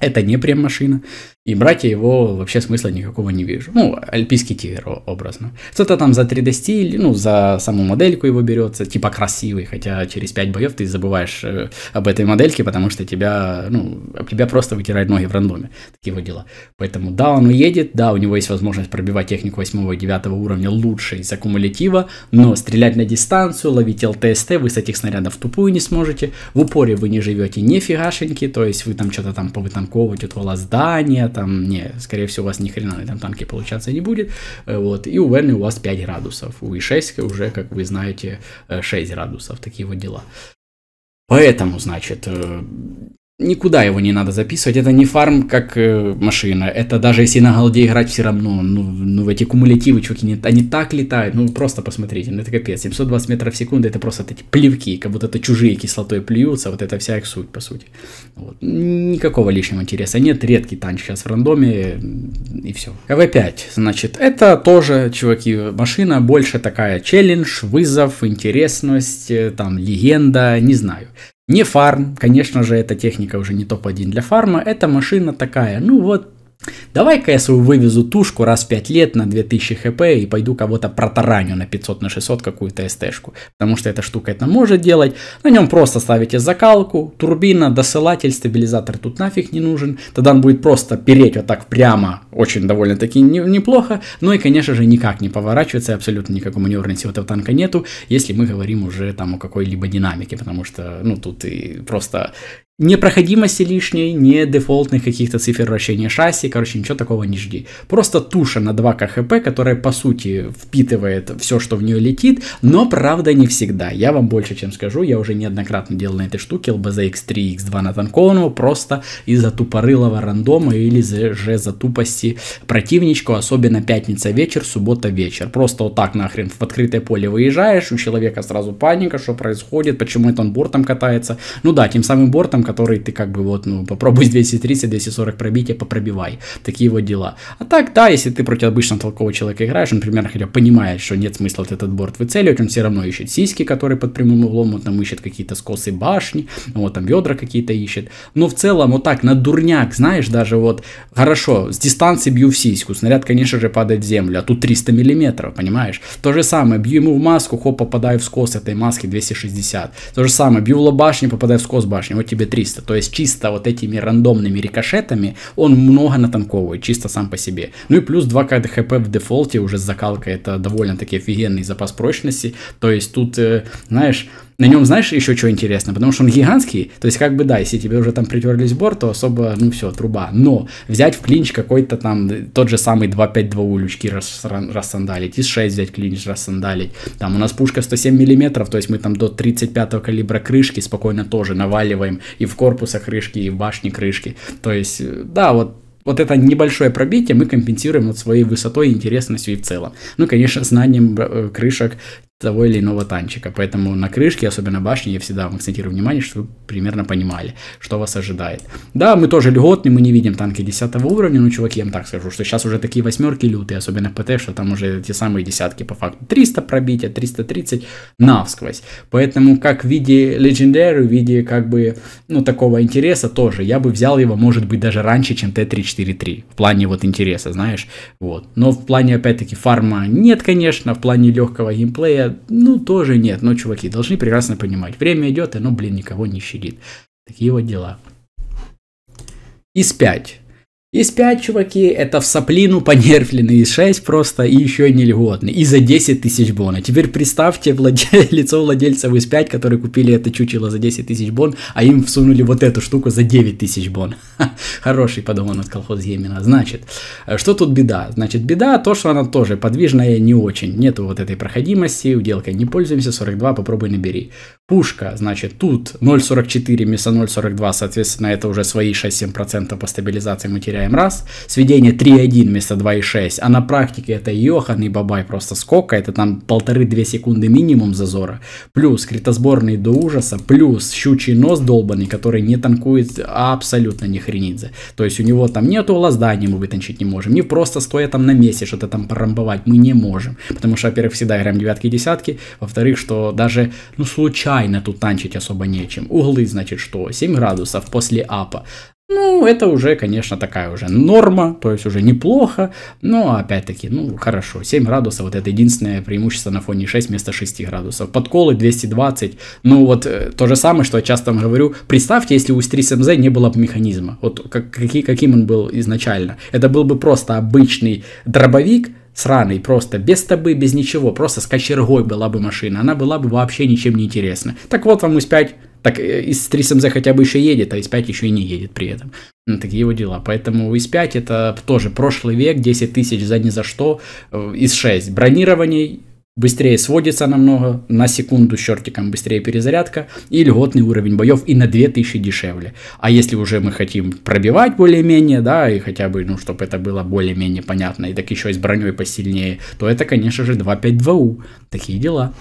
Speaker 1: это не прям машина, и брать я его вообще смысла никакого не вижу. Ну, альпийский тигр образно. Кто-то там за 3D стиль, ну, за саму модельку его берется, типа красивый, хотя через 5 боев ты забываешь э, об этой модельке, потому что тебя, ну, тебя просто вытирают ноги в рандоме. Такие вот дела. Поэтому да, он уедет, да, у него есть возможность пробивать технику 8 и 9 уровня лучше из-за но стрелять на дистанцию, ловить ЛТСТ, вы с этих снарядов тупую не сможете, в упоре вы не живете нифигашеньки, то есть вы там что-то там повытанковываете, то здания, там, не, скорее всего, у вас ни хрена на этом танке получаться не будет, э, вот, и у N у вас 5 градусов, у и 6 уже, как вы знаете, 6 э, градусов, такие вот дела. Поэтому, значит, э, Никуда его не надо записывать, это не фарм как э, машина, это даже если на голде играть все равно, ну, ну эти кумулятивы, чуваки, не, они так летают, ну просто посмотрите, ну это капец, 720 метров в секунду это просто эти плевки, как будто это чужие кислотой плюются, вот это вся их суть по сути. Вот. Никакого лишнего интереса нет, редкий танч сейчас в рандоме и все. КВ-5, значит, это тоже, чуваки, машина больше такая челлендж, вызов, интересность, э, там легенда, не знаю. Не фарм, конечно же, эта техника уже не топ-1 для фарма, это машина такая, ну вот Давай-ка я свою вывезу тушку раз в 5 лет на 2000 хп и пойду кого-то протараню на 500, на 600 какую-то СТшку. Потому что эта штука это может делать. На нем просто ставите закалку, турбина, досылатель, стабилизатор тут нафиг не нужен. Тогда он будет просто переть вот так прямо, очень довольно-таки не, неплохо. Ну и, конечно же, никак не поворачивается, абсолютно никакой маневренности у этого танка нету, если мы говорим уже там о какой-либо динамике, потому что, ну, тут и просто непроходимости лишней, не дефолтных каких-то цифр вращения шасси, короче, ничего такого не жди. Просто туша на 2 КХП, которая, по сути, впитывает все, что в нее летит, но, правда, не всегда. Я вам больше чем скажу, я уже неоднократно делал на этой штуке LBZ X3, X2 на натанкованного, просто из-за тупорылого рандома или же за тупости противничку, особенно пятница вечер, суббота вечер. Просто вот так нахрен в открытое поле выезжаешь, у человека сразу паника, что происходит, почему это он бортом катается. Ну да, тем самым бортом который ты как бы вот, ну, попробуй 230-240 пробить, а попробивай. Такие вот дела. А так, да, если ты против обычного толкового человека играешь, он примерно хотя понимает, что нет смысла вот этот борт выцеливать, он все равно ищет сиськи, которые под прямым углом, вот там ищет какие-то скосы башни, вот там ведра какие-то ищет. Но в целом вот так, на дурняк, знаешь, даже вот, хорошо, с дистанции бью в сиську, снаряд, конечно же, падает в землю, а тут 300 миллиметров, понимаешь? То же самое, бью ему в маску, хоп, попадаю в скос этой маски 260. То же самое, бью в лобашни, попадаю в скос башни, вот тебе 300. То есть чисто вот этими рандомными рикошетами он много натанковывает, чисто сам по себе. Ну и плюс 2к хп в дефолте уже с закалкой это довольно-таки офигенный запас прочности. То есть тут, э, знаешь, на нем знаешь еще что интересно, потому что он гигантский, то есть как бы да, если тебе уже там притерлись борт, то особо, ну все, труба. Но взять в клинч какой-то там тот же самый 2.5-2 улючки рас, рассандалить, из 6 взять клинч рассандалить. Там у нас пушка 107 миллиметров, то есть мы там до 35 калибра крышки спокойно тоже наваливаем и в корпуса крышки, и в башне крышки. То есть, да, вот вот это небольшое пробитие мы компенсируем вот своей высотой, интересностью и в целом. Ну, конечно, знанием э, крышек того или иного танчика. Поэтому на крышке, особенно башни, я всегда вам акцентирую внимание, чтобы вы примерно понимали, что вас ожидает. Да, мы тоже льготные, мы не видим танки 10 уровня, но, ну, чуваки, я вам так скажу, что сейчас уже такие восьмерки лютые, особенно ПТ, что там уже те самые десятки по факту. 300 пробития, 330 навсквозь. Поэтому как в виде Legendary, в виде как бы, ну, такого интереса тоже, я бы взял его, может быть, даже раньше, чем Т343, в плане вот интереса, знаешь, вот. Но в плане, опять-таки, фарма нет, конечно, в плане легкого геймплея, ну, тоже нет. Но, ну, чуваки, должны прекрасно понимать, время идет, и оно, блин, никого не щадит. Такие вот дела. Из 5. Из 5, чуваки, это в соплину понерфлены, из 6 просто и еще не льготный, и за 10 тысяч бон. А теперь представьте владе... лицо владельцев из 5, которые купили это чучело за 10 тысяч бон, а им всунули вот эту штуку за 9 тысяч бон. Хороший подуман от колхоз Емина. Значит, э, что тут беда? Значит, беда то, что она тоже подвижная не очень. Нету вот этой проходимости, уделкой не пользуемся, 42 попробуй набери. Пушка, значит, тут 0.44 вместо 0.42, соответственно, это уже свои 6-7% по стабилизации мы теряем выиграем раз. Сведение 3-1 вместо 2-6. А на практике это Йохан и Бабай просто сколько. Это там полторы-две секунды минимум зазора. Плюс критосборный до ужаса. Плюс щучий нос долбанный, который не танкует абсолютно ни хренидзе. То есть у него там нету лаздания, мы вытанчить не можем. Не просто стоя там на месте что-то там порамбовать. Мы не можем. Потому что, во-первых, всегда играем девятки и десятки. Во-вторых, что даже ну случайно тут танчить особо нечем. Углы, значит, что? 7 градусов после апа. Ну, это уже, конечно, такая уже норма, то есть уже неплохо, но опять-таки, ну, хорошо, 7 градусов, вот это единственное преимущество на фоне 6 вместо 6 градусов. Подколы 220, ну, вот э, то же самое, что я часто вам говорю, представьте, если у S3SMZ не было бы механизма, вот как, какие, каким он был изначально, это был бы просто обычный дробовик, сраный, просто без табы, без ничего, просто с кочергой была бы машина, она была бы вообще ничем не интересна. Так вот вам из 5 так э, из 3SMZ хотя бы еще едет, а из 5 еще и не едет при этом. Такие его дела. Поэтому из 5 это тоже прошлый век, 10 тысяч за ни за что, э, из 6 бронирований, быстрее сводится намного, на секунду с чертиком быстрее перезарядка и льготный уровень боев и на 2000 дешевле. А если уже мы хотим пробивать более-менее, да, и хотя бы, ну, чтобы это было более-менее понятно, и так еще и с броней посильнее, то это, конечно же, 252У. Такие дела.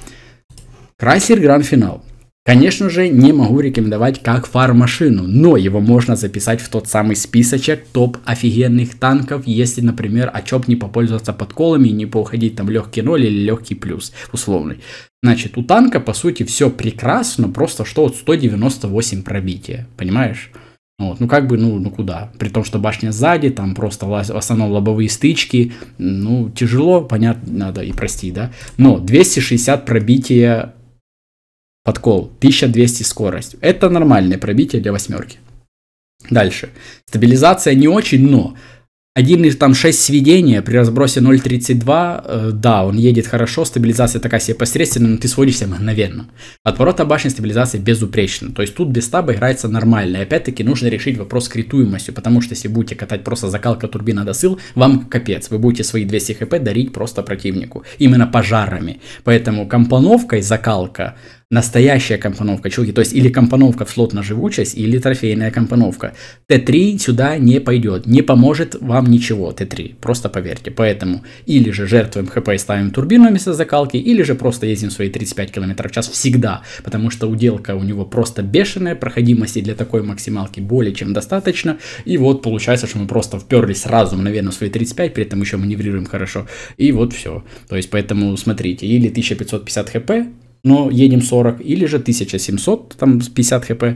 Speaker 1: Крайслер Гранд Финал. Конечно же, не могу рекомендовать как фар-машину, но его можно записать в тот самый списочек топ офигенных танков, если, например, о Ачоп не попользоваться подколами и не поуходить там легкий ноль или легкий плюс условный. Значит, у танка, по сути, все прекрасно, просто что вот 198 пробития, понимаешь? Ну вот, ну как бы, ну, ну куда? При том, что башня сзади, там просто в основном лобовые стычки, ну тяжело, понятно, надо и прости, да. Но 260 пробития подкол, 1200 скорость. Это нормальное пробитие для восьмерки. Дальше. Стабилизация не очень, но один из там 6 сведения при разбросе 0.32, э, да, он едет хорошо, стабилизация такая себе посредственная, но ты сводишься мгновенно. От поворота башни стабилизация безупречна, то есть тут без стаба играется нормально. И опять-таки нужно решить вопрос с критуемостью, потому что если будете катать просто закалка турбина до досыл, вам капец, вы будете свои 200 хп дарить просто противнику, именно пожарами. Поэтому компоновка и закалка настоящая компоновка чуваки, то есть или компоновка в слот на живучесть, или трофейная компоновка. Т3 сюда не пойдет, не поможет вам ничего Т3, просто поверьте. Поэтому или же жертвуем ХП и ставим турбину вместо закалки, или же просто ездим свои 35 км в час всегда, потому что уделка у него просто бешеная, проходимости для такой максималки более чем достаточно, и вот получается, что мы просто вперлись сразу, мгновенно в свои 35, при этом еще маневрируем хорошо, и вот все. То есть поэтому смотрите, или 1550 хп, но едем 40, или же 1700, там 50 хп, э,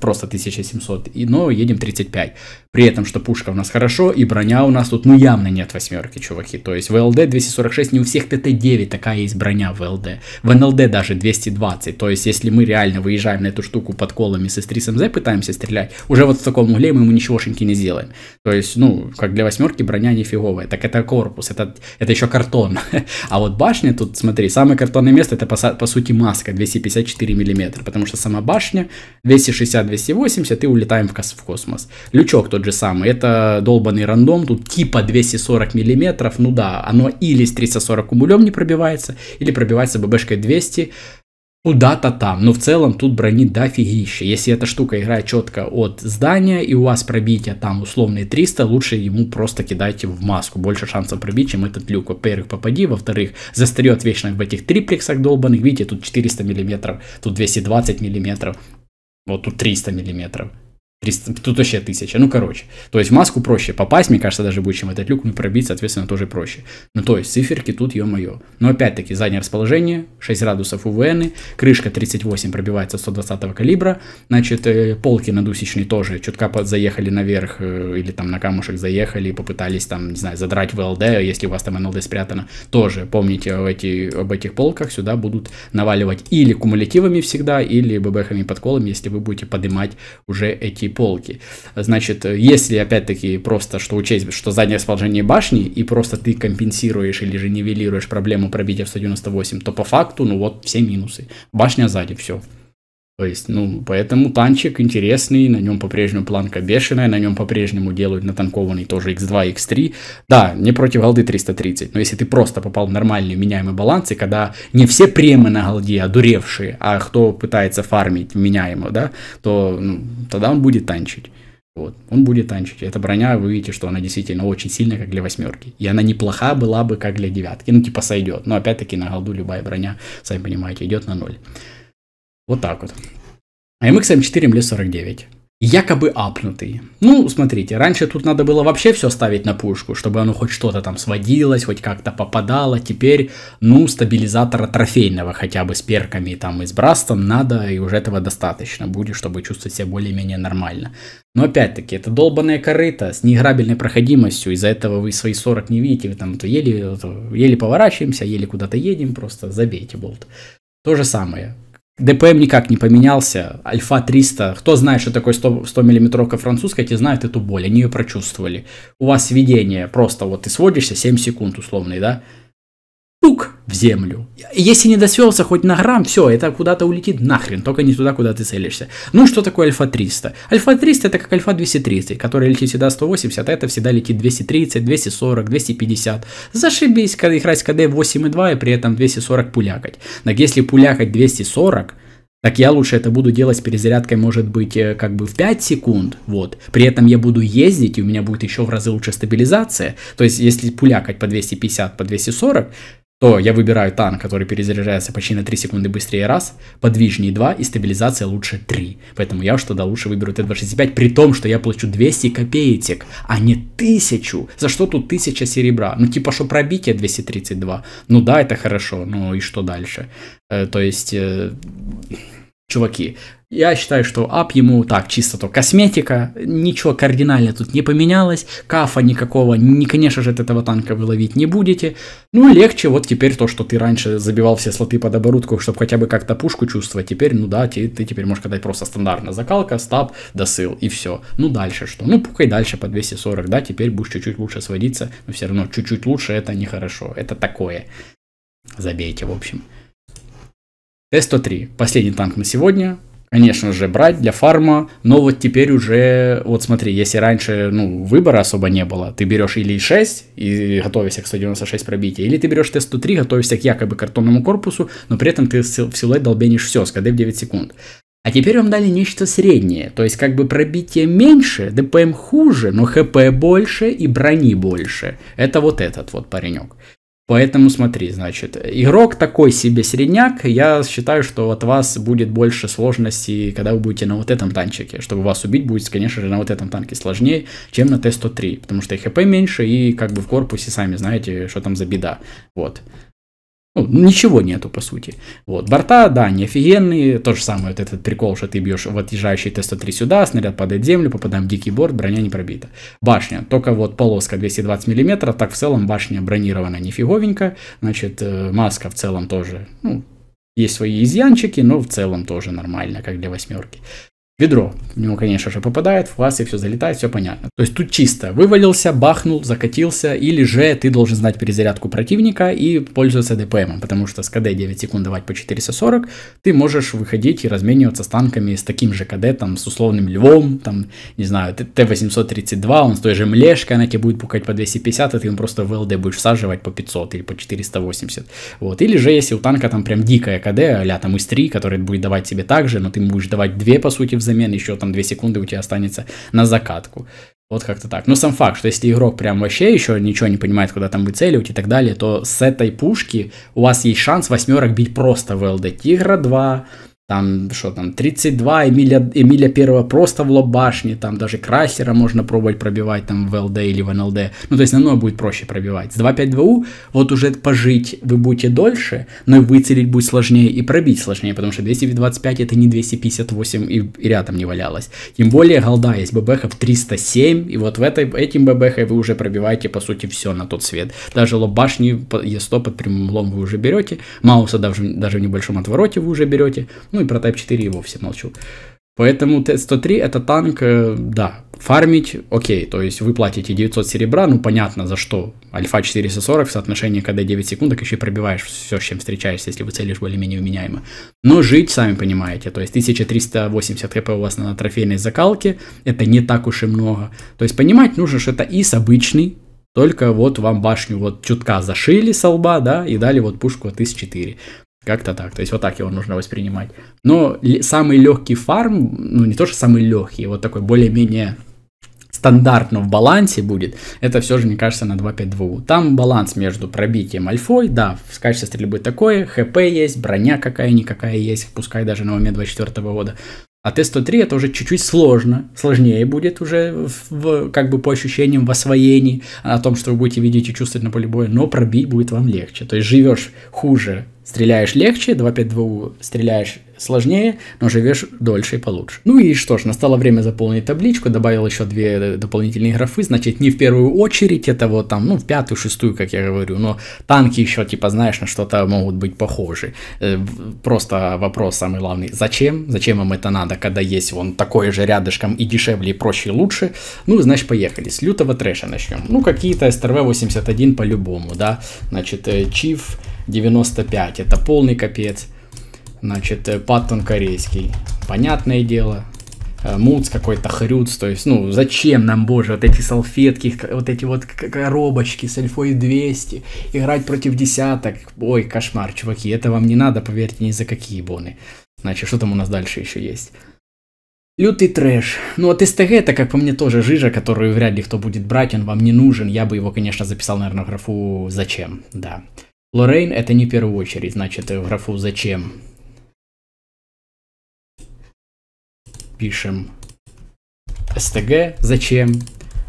Speaker 1: просто 1700, и, но едем 35. При этом, что пушка у нас хорошо, и броня у нас тут, ну, явно нет восьмерки, чуваки. То есть в ЛД 246, не у всех ТТ-9 такая есть броня в ЛД. В НЛД даже 220, то есть если мы реально выезжаем на эту штуку под колами с S3 с МЗ, эм пытаемся стрелять, уже вот в таком угле мы ему ничегошеньки не сделаем. То есть, ну, как для восьмерки броня нифиговая, так это корпус, это, это еще картон. А вот башня тут, смотри, самое картонное место это по сути маска 254 миллиметра, потому что сама башня 260-280 и улетаем в, космос. Лючок тот же самый, это долбанный рандом, тут типа 240 миллиметров, ну да, оно или с 340 кумулем не пробивается, или пробивается ББшкой 200 куда-то там. Но в целом тут брони дофигища. Если эта штука играет четко от здания и у вас пробитие там условные 300, лучше ему просто кидайте в маску. Больше шансов пробить, чем этот люк. Во-первых, попади, во-вторых, застрет вечно в этих триплексах долбанных. Видите, тут 400 миллиметров, тут 220 миллиметров, вот тут 300 миллиметров. 300, тут вообще тысяча, ну короче. То есть в маску проще попасть, мне кажется, даже будет, чем этот люк, ну пробить, соответственно, тоже проще. Ну то есть циферки тут, ё-моё. Но опять-таки заднее расположение, 6 градусов УВН, крышка 38 пробивается 120 калибра, значит э, полки надусечные тоже чутка заехали наверх э, или там на камушек заехали, попытались там, не знаю, задрать ВЛД, если у вас там НЛД спрятано, тоже помните об, эти, об этих полках, сюда будут наваливать или кумулятивами всегда, или ББХами подколом, если вы будете поднимать уже эти высокие полки. Значит, если опять-таки просто, что учесть, что заднее расположение башни, и просто ты компенсируешь или же нивелируешь проблему пробития в 198, то по факту, ну вот, все минусы. Башня сзади, все. То есть, ну, поэтому танчик интересный, на нем по-прежнему планка бешеная, на нем по-прежнему делают натанкованный тоже x2, x3. Да, не против голды 330, но если ты просто попал в нормальный меняемый баланс, и когда не все премы на голде одуревшие, а кто пытается фармить меняемо, да, то ну, тогда он будет танчить. Вот, он будет танчить. Эта броня, вы видите, что она действительно очень сильная, как для восьмерки. И она неплоха была бы, как для девятки. Ну, типа сойдет. Но опять-таки на голду любая броня, сами понимаете, идет на ноль. Вот так вот. А MX M4 МЛ-49. Якобы апнутый. Ну, смотрите, раньше тут надо было вообще все ставить на пушку, чтобы оно хоть что-то там сводилось, хоть как-то попадало. Теперь, ну, стабилизатора трофейного хотя бы с перками там и с брастом надо, и уже этого достаточно будет, чтобы чувствовать себя более-менее нормально. Но опять-таки, это долбанная корыта с неиграбельной проходимостью, из-за этого вы свои 40 не видите, вы там то еле, то еле поворачиваемся, еле куда-то едем, просто забейте болт. То же самое. ДПМ никак не поменялся, Альфа 300, кто знает, что такое 100, 100 миллиметровка французская, те знают эту боль, они ее прочувствовали. У вас видение просто вот ты сводишься 7 секунд условный, да, в землю. Если не досвелся хоть на грамм, все, это куда-то улетит нахрен, только не туда, куда ты целишься. Ну, что такое альфа-300? Альфа-300 это как альфа-230, который летит всегда 180, а это всегда летит 230, 240, 250. Зашибись, когда играть КД 8,2 и при этом 240 пулякать. Так если пулякать 240, так я лучше это буду делать с перезарядкой, может быть, э, как бы в 5 секунд, вот. При этом я буду ездить, и у меня будет еще в разы лучше стабилизация. То есть, если пулякать по 250, по 240, то я выбираю танк, который перезаряжается почти на 3 секунды быстрее раз, подвижнее 2 и стабилизация лучше 3. Поэтому я уж тогда лучше выберу Т-265, при том, что я плачу 200 копеек, а не 1000. За что тут 1000 серебра? Ну типа, что пробитие 232. Ну да, это хорошо, ну и что дальше? Э, то есть... Э чуваки, я считаю, что ап ему так, чисто то косметика, ничего кардинально тут не поменялось, кафа никакого, не, конечно же, от этого танка вы ловить не будете. Ну, легче вот теперь то, что ты раньше забивал все слоты под оборудку, чтобы хотя бы как-то пушку чувствовать, теперь, ну да, ты, ты теперь можешь катать просто стандартно закалка, стаб, досыл и все. Ну, дальше что? Ну, пукай дальше по 240, да, теперь будешь чуть-чуть лучше сводиться, но все равно чуть-чуть лучше это нехорошо, это такое. Забейте, в общем. Т-103. Последний танк на сегодня конечно же, брать для фарма, но вот теперь уже, вот смотри, если раньше, ну, выбора особо не было, ты берешь или 6, и готовишься к 196 пробития, или ты берешь Т-103, готовишься к якобы картонному корпусу, но при этом ты в силуэт долбенишь все с КД в 9 секунд. А теперь вам дали нечто среднее, то есть как бы пробитие меньше, ДПМ хуже, но ХП больше и брони больше. Это вот этот вот паренек. Поэтому смотри, значит, игрок такой себе средняк, я считаю, что от вас будет больше сложности, когда вы будете на вот этом танчике. Чтобы вас убить будет, конечно же, на вот этом танке сложнее, чем на Т-103, потому что и хп меньше, и как бы в корпусе сами знаете, что там за беда. Вот. Ну, ничего нету, по сути. Вот, борта, да, не офигенные, то же самое, вот этот прикол, что ты бьешь в отъезжающий Т-103 сюда, снаряд падает в землю, попадаем в дикий борт, броня не пробита. Башня, только вот полоска 220 мм, так в целом башня бронирована нифиговенько, значит, э, маска в целом тоже, ну, есть свои изъянчики, но в целом тоже нормально, как для восьмерки ведро. В него, конечно же, попадает, в вас и все залетает, все понятно. То есть тут чисто. Вывалился, бахнул, закатился, или же ты должен знать перезарядку противника и пользоваться ДПМом, потому что с КД 9 секунд давать по 440 ты можешь выходить и размениваться с танками с таким же КД, там, с условным львом, там, не знаю, Т-832, он с той же млешкой, она тебе будет пукать по 250, а ты им просто в ЛД будешь всаживать по 500 или по 480. Вот. Или же, если у танка там прям дикая КД, а там из 3, который будет давать тебе также, но ты ему будешь давать 2, по сути, в замен еще там 2 секунды у тебя останется на закатку. Вот как-то так. Но сам факт, что если игрок прям вообще еще ничего не понимает, куда там выцеливать и так далее, то с этой пушки у вас есть шанс восьмерок бить просто в ЛД Тигра 2, там, что там, 32 Эмиля, Эмиля первого просто в лоб башни, там даже Красера можно пробовать пробивать там в ЛД или в НЛД. Ну, то есть намного будет проще пробивать. С 2.5.2 вот уже пожить вы будете дольше, но и выцелить будет сложнее и пробить сложнее, потому что 225 это не 258 и, и рядом не валялось. Тем более голда есть ББХ в 307, и вот в этой, этим ББХ вы уже пробиваете по сути все на тот свет. Даже лоб башни Е100 под прямым углом вы уже берете, Мауса даже, даже в небольшом отвороте вы уже берете. Ну, ну и про Type 4 и вовсе молчу. Поэтому Т-103 это танк, э, да, фармить, окей, то есть вы платите 900 серебра, ну понятно за что, альфа 440 в соотношении когда 9 секунд, так еще и пробиваешь все, с чем встречаешься, если вы целишь более-менее вменяемо. Но жить, сами понимаете, то есть 1380 хп у вас на трофейной закалке, это не так уж и много. То есть понимать нужно, что это ИС обычный, только вот вам башню вот чутка зашили со лба, да, и дали вот пушку от ИС-4. Как-то так. То есть вот так его нужно воспринимать. Но самый легкий фарм, ну не то, что самый легкий, вот такой более-менее стандартно в балансе будет, это все же, мне кажется, на 252 5 Там баланс между пробитием альфой, да, в качестве стрельбы такое, хп есть, броня какая-никакая есть, пускай даже на уме 24 года. А Т-103 это уже чуть-чуть сложно, сложнее будет уже в, как бы по ощущениям в освоении, о том, что вы будете видеть и чувствовать на поле боя, но пробить будет вам легче. То есть живешь хуже Стреляешь легче, 2-5-2 стреляешь сложнее, но живешь дольше и получше. Ну и что ж, настало время заполнить табличку, добавил еще две э, дополнительные графы, значит не в первую очередь, это вот там, ну в пятую, шестую, как я говорю, но танки еще типа знаешь на что-то могут быть похожи. Э, просто вопрос самый главный, зачем? Зачем им это надо, когда есть вон такое же рядышком и дешевле, и проще, и лучше? Ну значит поехали, с лютого трэша начнем. Ну какие-то СТРВ-81 по-любому, да, значит э, Чиф... Chief 95. Это полный капец. Значит, э, Паттон корейский. Понятное дело. Э, Муц какой-то, хрюц, то есть, ну, зачем нам, боже, вот эти салфетки, вот эти вот коробочки с альфой 200, играть против десяток, ой, кошмар, чуваки, это вам не надо, поверьте, ни за какие боны. Значит, что там у нас дальше еще есть? Лютый трэш. Ну вот СТГ это, как по мне, тоже жижа, которую вряд ли кто будет брать, он вам не нужен. Я бы его, конечно, записал, наверное, в графу «Зачем?». Да. Лорейн это не в первую очередь, значит, в графу зачем. Пишем STG зачем.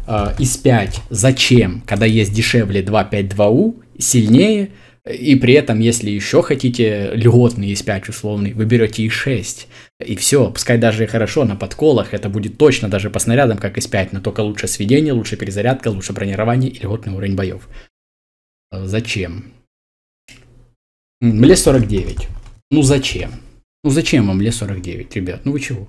Speaker 1: А, из 5 зачем, когда есть дешевле 252U, сильнее, и при этом, если еще хотите льготный из 5 условный, вы берете и 6. И все, пускай даже хорошо на подколах, это будет точно даже по снарядам, как из 5, но только лучше сведение, лучше перезарядка, лучше бронирование и льготный уровень боев. А, зачем? Ле-49. Ну зачем? Ну зачем вам Ле-49, ребят? Ну вы чего?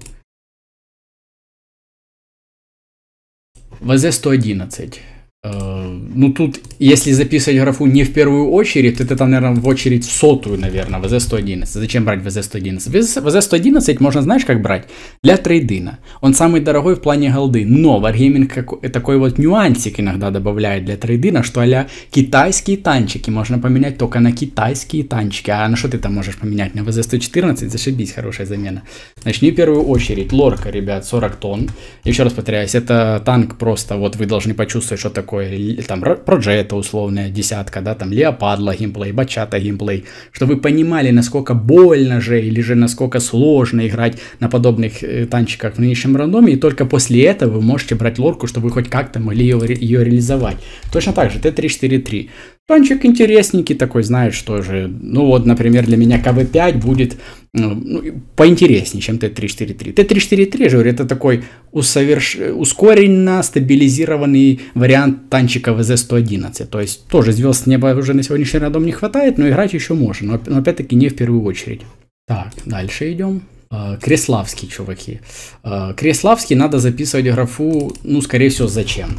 Speaker 1: ВЗ-111. Э, ну, тут, если записывать графу не в первую очередь, то это там, наверное, в очередь сотую, наверное, ВЗ-111. Зачем брать ВЗ-111? ВЗ-111 можно, знаешь, как брать? Для трейдина. Он самый дорогой в плане голды, но Wargaming как, такой вот нюансик иногда добавляет для трейдина, что а китайские танчики можно поменять только на китайские танчики. А на что ты там можешь поменять? На ВЗ-114? Зашибись, хорошая замена. Начни в первую очередь. Лорка, ребят, 40 тонн. Еще раз повторяюсь, это танк просто, вот вы должны почувствовать, что такое такой, там, Проджета условная десятка, да, там, Леопадла геймплей, Бачата геймплей, чтобы вы понимали, насколько больно же или же насколько сложно играть на подобных э, танчиках в нынешнем рандоме, и только после этого вы можете брать лорку, чтобы вы хоть как-то могли ее, ее реализовать. Точно так же, Т-3-4-3. Танчик интересненький такой, знаешь, что же. Ну вот, например, для меня КВ-5 будет ну, ну поинтереснее, чем Т-343. Т-343 же, это такой усоверш... ускоренно стабилизированный вариант танчика ВЗ-111. То есть тоже звезд с неба уже на сегодняшний рядом не хватает, но играть еще можно. Но, но опять-таки не в первую очередь. Так, дальше идем. А, Креславский, чуваки. А, Креславский надо записывать графу, ну, скорее всего, зачем?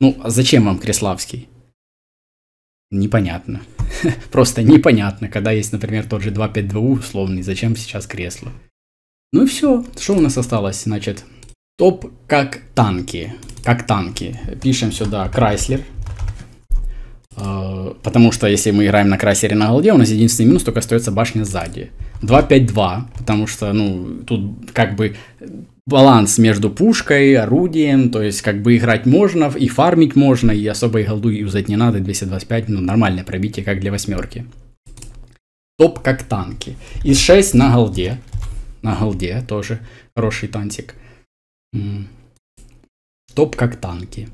Speaker 1: Ну, а зачем вам Креславский? непонятно. Просто непонятно, когда есть, например, тот же 252 условный, зачем сейчас кресло. Ну и все, что у нас осталось, значит, топ как танки, как танки. Пишем сюда Крайслер, а, потому что если мы играем на Крайслере на голде, у нас единственный минус только остается башня сзади. 252, потому что, ну, тут как бы баланс между пушкой, орудием, то есть как бы играть можно, и фармить можно, и особой голду юзать не надо, 225, ну нормальное пробитие, как для восьмерки. Топ как танки. Из 6 на голде. На голде тоже хороший тантик. Топ как танки.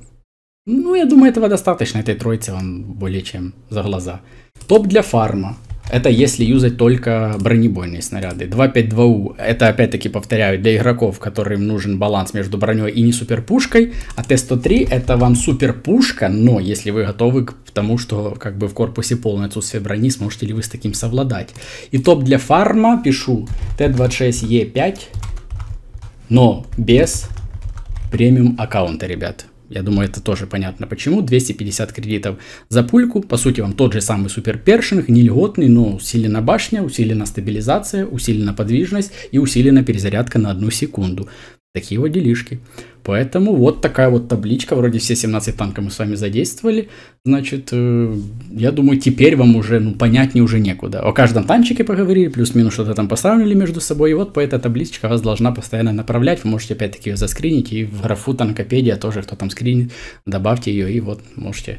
Speaker 1: Ну, я думаю, этого достаточно, этой троицы вам более чем за глаза. Топ для фарма. Это если юзать только бронебойные снаряды. 2.5.2У, это опять-таки повторяю, для игроков, которым нужен баланс между броней и не суперпушкой. А Т-103 это вам суперпушка, но если вы готовы к тому, что как бы в корпусе полное отсутствие брони, сможете ли вы с таким совладать. И топ для фарма пишу Т-26Е5, но без премиум аккаунта, ребят. Я думаю, это тоже понятно почему. 250 кредитов за пульку. По сути, вам тот же самый супер першинг, не льготный, но усилена башня, усилена стабилизация, усилена подвижность и усилена перезарядка на одну секунду. Такие вот делишки. Поэтому вот такая вот табличка, вроде все 17 танков мы с вами задействовали. Значит, э, я думаю, теперь вам уже ну, понятнее уже некуда. О каждом танчике поговорили, плюс-минус что-то там посравнили между собой. И вот по этой табличке вас должна постоянно направлять. Вы можете опять-таки ее заскринить. И в графу танкопедия тоже, кто там скринит, добавьте ее. И вот можете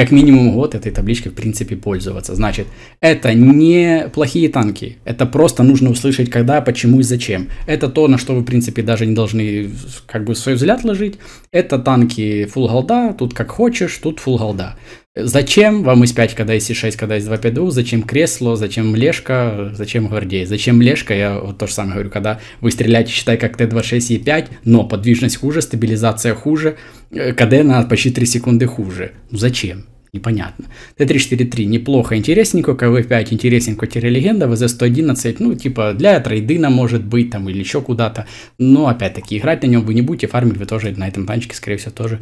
Speaker 1: как минимум год этой табличкой в принципе пользоваться. Значит, это не плохие танки, это просто нужно услышать когда, почему и зачем. Это то, на что вы в принципе даже не должны как бы свой взгляд ложить. Это танки full голда, тут как хочешь, тут full голда. Зачем вам из 5, когда из 6, когда из 2 зачем кресло, зачем лешка, зачем гвардей, зачем лешка, я вот то же самое говорю, когда вы стреляете, считай, как Т-26 и 5, но подвижность хуже, стабилизация хуже, КД на почти 3 секунды хуже. Ну зачем? непонятно. Т343 неплохо, интересненько, КВ5 интересненько-легенда, ВЗ-111, ну, типа, для трейдина, может быть, там, или еще куда-то. Но, опять-таки, играть на нем вы не будете, фармить вы тоже на этом танчике, скорее всего, тоже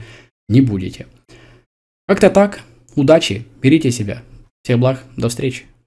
Speaker 1: не будете. Как-то так. Удачи, берите себя. Всех благ, до встречи.